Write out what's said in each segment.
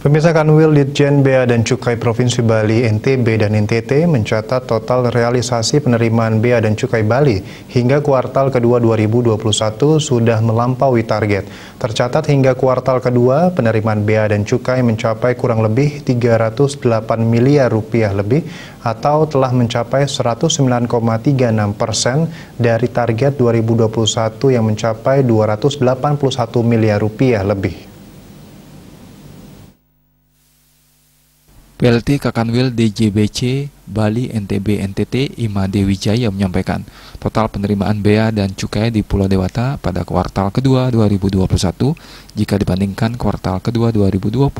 Pemirsa Kanwil Ditjen Bea dan Cukai Provinsi Bali NTB dan NTT mencatat total realisasi penerimaan bea dan cukai Bali hingga kuartal kedua 2021 sudah melampaui target. Tercatat hingga kuartal kedua penerimaan bea dan cukai mencapai kurang lebih 308 miliar rupiah lebih atau telah mencapai 109,36 persen dari target 2021 yang mencapai 281 miliar rupiah lebih. PLT Kakanwil DJBC Bali NTB NTT Ima Dewi Jaya menyampaikan total penerimaan bea dan cukai di Pulau Dewata pada kuartal kedua 2021 jika dibandingkan kuartal kedua 2020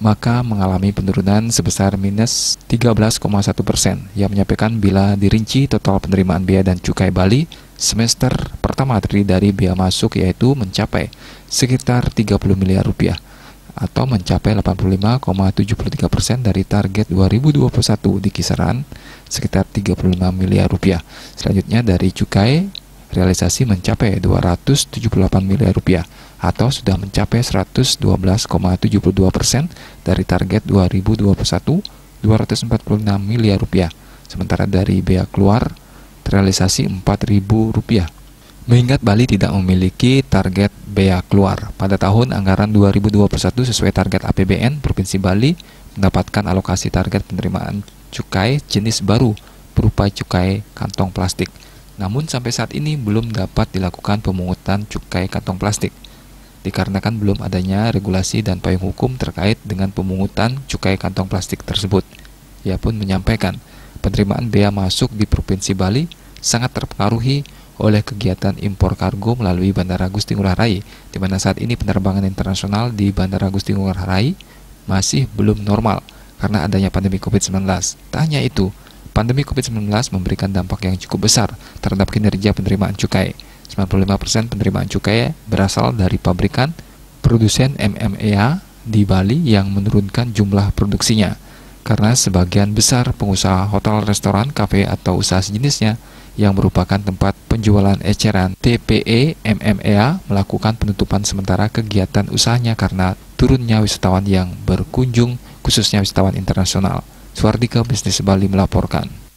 maka mengalami penurunan sebesar minus 13,1 persen. Ia menyampaikan bila dirinci total penerimaan bea dan cukai Bali semester pertama terdiri dari bea masuk yaitu mencapai sekitar 30 miliar rupiah atau mencapai 85,73% persen dari target 2021 di kisaran sekitar 35 miliar rupiah. Selanjutnya dari cukai realisasi mencapai 278 miliar rupiah atau sudah mencapai 112,72 persen dari target 2021 246 miliar rupiah. Sementara dari bea keluar realisasi 4.000 rupiah Mengingat Bali tidak memiliki target bea keluar pada tahun anggaran 2021 sesuai target APBN Provinsi Bali mendapatkan alokasi target penerimaan cukai jenis baru berupa cukai kantong plastik. Namun sampai saat ini belum dapat dilakukan pemungutan cukai kantong plastik dikarenakan belum adanya regulasi dan payung hukum terkait dengan pemungutan cukai kantong plastik tersebut. Ia pun menyampaikan, penerimaan bea masuk di Provinsi Bali sangat terpengaruhi oleh kegiatan impor kargo melalui Bandara Gusti Ngurah Rai, di mana saat ini penerbangan internasional di Bandara Gusti Ngurah Rai masih belum normal karena adanya pandemi COVID-19. Tak hanya itu, pandemi COVID-19 memberikan dampak yang cukup besar terhadap kinerja penerimaan cukai. 95% penerimaan cukai berasal dari pabrikan produsen MMEA di Bali yang menurunkan jumlah produksinya karena sebagian besar pengusaha hotel, restoran, kafe, atau usaha sejenisnya yang merupakan tempat penjualan eceran TPE MMEA melakukan penutupan sementara kegiatan usahanya karena turunnya wisatawan yang berkunjung khususnya wisatawan internasional. Suardika Bisnis Bali melaporkan.